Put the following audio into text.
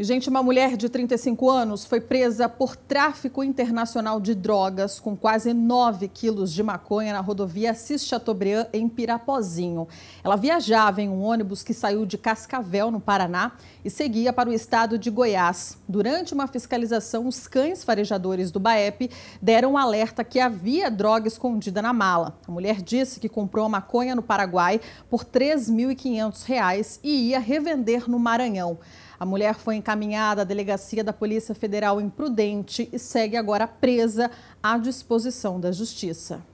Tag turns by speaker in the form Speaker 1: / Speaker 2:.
Speaker 1: Gente, uma mulher de 35 anos foi presa por tráfico internacional de drogas com quase 9 quilos de maconha na rodovia Assis Chateaubriand, em Pirapozinho. Ela viajava em um ônibus que saiu de Cascavel, no Paraná, e seguia para o estado de Goiás. Durante uma fiscalização, os cães farejadores do BAEP deram um alerta que havia droga escondida na mala. A mulher disse que comprou a maconha no Paraguai por R$ 3.500 e ia revender no Maranhão. A mulher foi encaminhada à delegacia da Polícia Federal em Prudente e segue agora presa à disposição da Justiça.